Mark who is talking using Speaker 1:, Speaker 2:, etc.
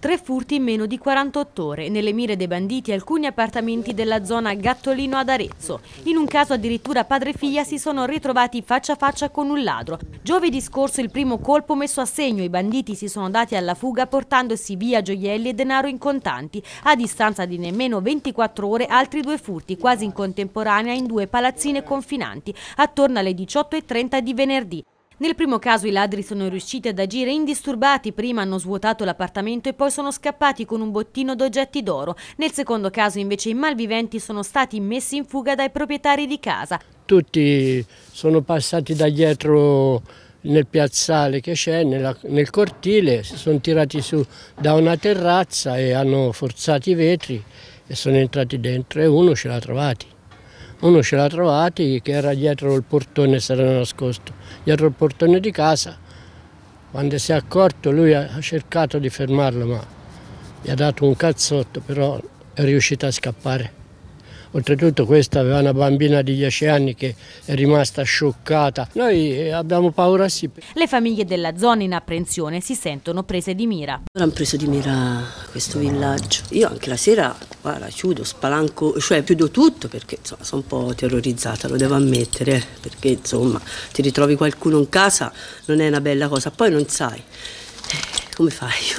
Speaker 1: Tre furti in meno di 48 ore, nelle mire dei banditi alcuni appartamenti della zona Gattolino ad Arezzo. In un caso addirittura padre e figlia si sono ritrovati faccia a faccia con un ladro. Giovedì scorso il primo colpo messo a segno, i banditi si sono dati alla fuga portandosi via gioielli e denaro in contanti. A distanza di nemmeno 24 ore altri due furti, quasi in contemporanea in due palazzine confinanti, attorno alle 18.30 di venerdì. Nel primo caso i ladri sono riusciti ad agire indisturbati, prima hanno svuotato l'appartamento e poi sono scappati con un bottino d'oggetti d'oro. Nel secondo caso invece i malviventi sono stati messi in fuga dai proprietari di casa.
Speaker 2: Tutti sono passati da dietro nel piazzale che c'è, nel cortile, si sono tirati su da una terrazza e hanno forzato i vetri e sono entrati dentro e uno ce l'ha trovati. Uno ce l'ha trovato che era dietro il portone, si era nascosto, dietro il portone di casa. Quando si è accorto lui ha cercato di fermarlo ma gli ha dato un cazzotto però è riuscito a scappare oltretutto questa aveva una bambina di 10 anni che è rimasta scioccata. Noi eh, abbiamo paura sì.
Speaker 1: Le famiglie della zona in apprensione si sentono prese di mira.
Speaker 2: Hanno preso di mira questo villaggio. Io anche la sera guarda,
Speaker 3: chiudo, spalanco, cioè chiudo tutto perché insomma, sono un po' terrorizzata, lo devo ammettere, perché insomma ti ritrovi qualcuno in casa non è una bella cosa, poi non sai eh, come fai.